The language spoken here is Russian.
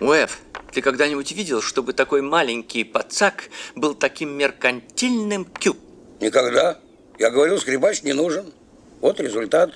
Уэф, ты когда-нибудь видел, чтобы такой маленький пацак был таким меркантильным кюб? Никогда. Я говорил, скребач не нужен. Вот результат.